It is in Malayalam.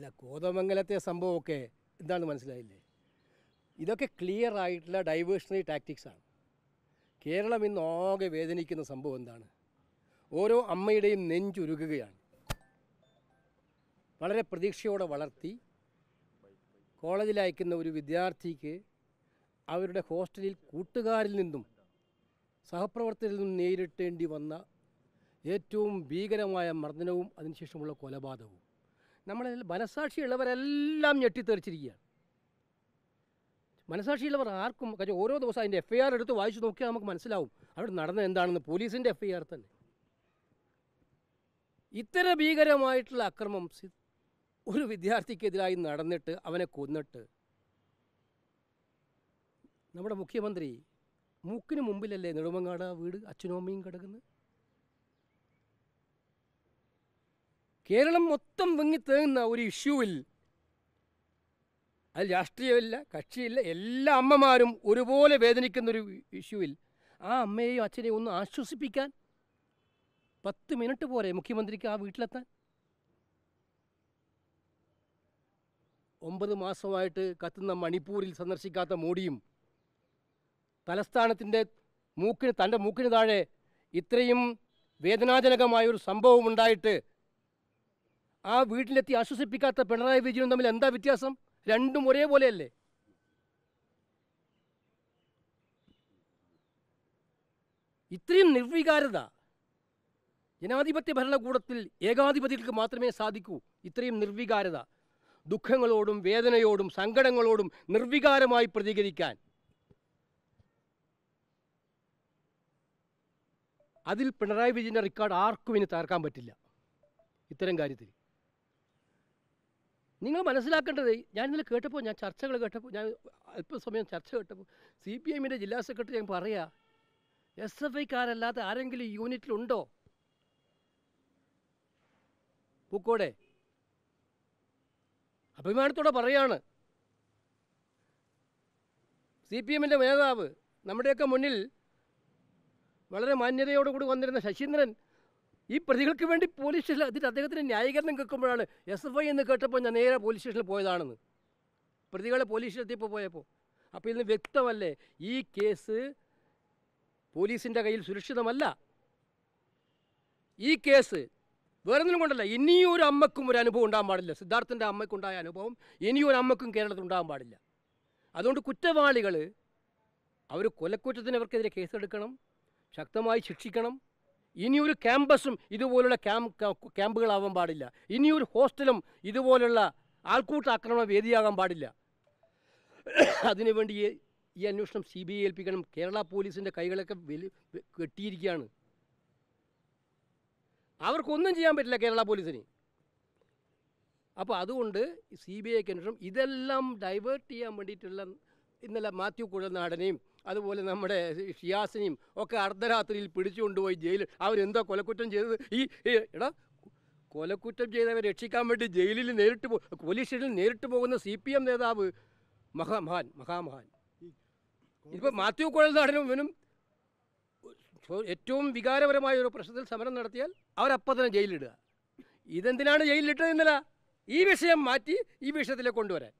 അല്ല കോതമംഗലത്തെ സംഭവമൊക്കെ എന്താണെന്ന് മനസ്സിലായില്ലേ ഇതൊക്കെ ക്ലിയർ ആയിട്ടുള്ള ഡൈവേഴ്ഷണറി ടാക്ടിക്സാണ് കേരളം ഇന്ന് ആകെ വേദനിക്കുന്ന സംഭവം എന്താണ് ഓരോ അമ്മയുടെയും നെഞ്ചുരുകുകയാണ് വളരെ പ്രതീക്ഷയോടെ വളർത്തി കോളേജിൽ അയക്കുന്ന ഒരു വിദ്യാർത്ഥിക്ക് അവരുടെ ഹോസ്റ്റലിൽ കൂട്ടുകാരിൽ നിന്നും സഹപ്രവർത്തകരിൽ നിന്നും നേരിട്ടേണ്ടി വന്ന ഏറ്റവും ഭീകരമായ മർദ്ദനവും അതിനുശേഷമുള്ള കൊലപാതകവും നമ്മളിൽ മനസാക്ഷിയുള്ളവരെല്ലാം ഞെട്ടിത്തെറിച്ചിരിക്കുകയാണ് മനസാക്ഷിയുള്ളവർ ആർക്കും കാര്യം ഓരോ ദിവസം അതിൻ്റെ എഫ് ഐ ആർ എടുത്ത് വായിച്ചു നോക്കിയാൽ നമുക്ക് മനസ്സിലാവും അവിടെ നടന്നത് എന്താണെന്ന് പോലീസിൻ്റെ എഫ് ഐ ആർ തന്നെ ഇത്തര ഭീകരമായിട്ടുള്ള അക്രമം ഒരു വിദ്യാർത്ഥിക്കെതിരായി നടന്നിട്ട് അവനെ കൊന്നിട്ട് നമ്മുടെ മുഖ്യമന്ത്രി മൂക്കിന് മുമ്പിലല്ലേ നെടുമങ്ങാട് വീട് അച്ഛനും അമ്മയും കിടക്കുന്നത് കേരളം മൊത്തം തേങ്ങുന്ന ഒരു ഇഷ്യൂവിൽ അതിൽ രാഷ്ട്രീയമില്ല കക്ഷിയില്ല എല്ലാ അമ്മമാരും ഒരുപോലെ വേദനിക്കുന്ന ഒരു ഇഷ്യൂവിൽ ആ അമ്മയെയും അച്ഛനെയും ഒന്ന് ആശ്വസിപ്പിക്കാൻ പത്ത് മിനിറ്റ് പോരെ മുഖ്യമന്ത്രിക്ക് ആ വീട്ടിലെത്താൻ ഒമ്പത് മാസമായിട്ട് കത്തുന്ന മണിപ്പൂരിൽ സന്ദർശിക്കാത്ത മോഡിയും തലസ്ഥാനത്തിൻ്റെ മൂക്കിന് തൻ്റെ മൂക്കിന് താഴെ ഇത്രയും വേദനാജനകമായൊരു സംഭവം ഉണ്ടായിട്ട് ആ വീട്ടിലെത്തി ആശ്വസിപ്പിക്കാത്ത പിണറായി വിജയനും തമ്മിൽ എന്താ വ്യത്യാസം രണ്ടും ഒരേപോലെയല്ലേ ഇത്രയും നിർവികാരത ജനാധിപത്യ ഭരണകൂടത്തിൽ ഏകാധിപതികൾക്ക് മാത്രമേ സാധിക്കൂ ഇത്രയും നിർവികാരത ദുഃഖങ്ങളോടും വേദനയോടും സങ്കടങ്ങളോടും നിർവികാരമായി പ്രതികരിക്കാൻ അതിൽ പിണറായി വിജയൻ്റെ റെക്കോർഡ് ആർക്കും ഇനി തകർക്കാൻ പറ്റില്ല ഇത്തരം കാര്യത്തിൽ നിങ്ങൾ മനസ്സിലാക്കേണ്ടത് ഞാൻ ഇന്നലെ കേട്ടപ്പോൾ ഞാൻ ചർച്ചകൾ കേട്ടപ്പോൾ ഞാൻ അല്പസമയം ചർച്ച കേട്ടപ്പോൾ സി പി എമ്മിൻ്റെ ജില്ലാ സെക്രട്ടറി ഞാൻ പറയാ എസ് എഫ് ഐക്കാരല്ലാത്ത ആരെങ്കിലും യൂണിറ്റിലുണ്ടോ പൂക്കോടെ അഭിമാനത്തോടെ പറയാണ് സി പി എമ്മിൻ്റെ നേതാവ് നമ്മുടെയൊക്കെ മുന്നിൽ വളരെ മാന്യതയോടുകൂടി വന്നിരുന്ന ശശീന്ദ്രൻ ഈ പ്രതികൾക്ക് വേണ്ടി പോലീസ് സ്റ്റേഷനിൽ അതിന് അദ്ദേഹത്തിന് ന്യായീകരണം കേൾക്കുമ്പോഴാണ് എസ് എഫ് ഐ എന്ന് കേട്ടപ്പോൾ ഞാൻ നേരെ പോലീസ് സ്റ്റേഷനിൽ പോയതാണെന്ന് പ്രതികളെ പോലീസ് സ്റ്റേഷനെത്തിയപ്പോൾ പോയപ്പോൾ അപ്പോൾ ഇതിന് വ്യക്തമല്ലേ ഈ കേസ് പോലീസിൻ്റെ കയ്യിൽ സുരക്ഷിതമല്ല ഈ കേസ് വേറൊന്നും കൊണ്ടല്ല ഇനിയും ഒരു അമ്മക്കും ഒരു അനുഭവം ഉണ്ടാകാൻ പാടില്ല സിദ്ധാർത്ഥൻ്റെ അമ്മയ്ക്കുണ്ടായ അനുഭവം ഇനിയും ഒരു അമ്മക്കും കേരളത്തിൽ ഉണ്ടാകാൻ പാടില്ല അതുകൊണ്ട് കുറ്റവാളികൾ അവർ കൊലക്കുറ്റത്തിന് അവർക്കെതിരെ കേസെടുക്കണം ശക്തമായി ശിക്ഷിക്കണം ഇനിയൊരു ക്യാമ്പസും ഇതുപോലുള്ള ക്യാമ്പ് ക്യാമ്പുകളാവാൻ പാടില്ല ഇനിയൊരു ഹോസ്റ്റലും ഇതുപോലുള്ള ആൾക്കൂട്ട ആക്രമണ വേദിയാകാൻ പാടില്ല അതിനുവേണ്ടി ഈ അന്വേഷണം സി ബി ഐ ഏൽപ്പിക്കണം കേരള പോലീസിൻ്റെ കൈകളൊക്കെ വലി കെട്ടിയിരിക്കുകയാണ് അവർക്കൊന്നും ചെയ്യാൻ പറ്റില്ല കേരള പോലീസിന് അപ്പോൾ അതുകൊണ്ട് സി ബി ഐക്ക് അന്വേഷണം ഇതെല്ലാം ഡൈവേർട്ട് ചെയ്യാൻ വേണ്ടിയിട്ടുള്ള ഇന്നലെ മാത്യു നാടനെയും അതുപോലെ നമ്മുടെ ഷിയാസിനെയും ഒക്കെ അർദ്ധരാത്രിയിൽ പിടിച്ചുകൊണ്ടുപോയി ജയിലിൽ അവരെന്തോ കൊലക്കുറ്റം ചെയ്തത് ഈ എടാ കൊലക്കുറ്റം ചെയ്തവരെ രക്ഷിക്കാൻ വേണ്ടി ജയിലിൽ നേരിട്ട് പോ പോലീസ് സ്റ്റേഷനിൽ നേരിട്ട് പോകുന്ന സി പി എം നേതാവ് മഹാമഹാൻ മഹാമഹാൻ ഇപ്പോൾ മാത്യു കുഴൽനാടനും ഇവനും ഏറ്റവും വികാരപരമായ ഒരു പ്രശ്നത്തിൽ സമരം നടത്തിയാൽ അവരപ്പം തന്നെ ജയിലിലിടുക ഇതെന്തിനാണ് ജയിലിലിട്ടത് എന്നല്ല ഈ വിഷയം മാറ്റി ഈ വിഷയത്തിലേക്ക് കൊണ്ടുവരാൻ